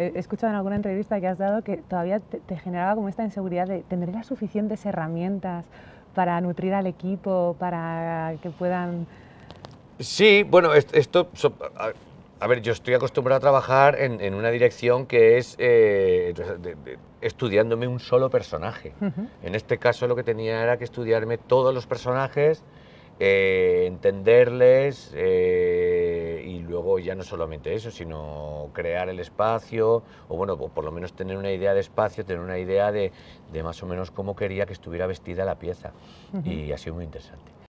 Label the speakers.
Speaker 1: he escuchado en alguna entrevista que has dado que todavía te, generaba como esta inseguridad de tener las suficientes herramientas para nutrir al equipo, para que puedan...?
Speaker 2: Sí, bueno, esto... a, ver, yo estoy acostumbrado a trabajar en, una dirección que es eh, estudiándome un solo personaje. En este caso lo que tenía era que estudiarme todos los personajes, eh, entenderles, eh, ya no solamente eso, sino crear el espacio, o bueno, por lo menos tener una idea de espacio, tener una idea de, más o menos cómo quería que estuviera vestida la pieza. Y ha sido muy interesante.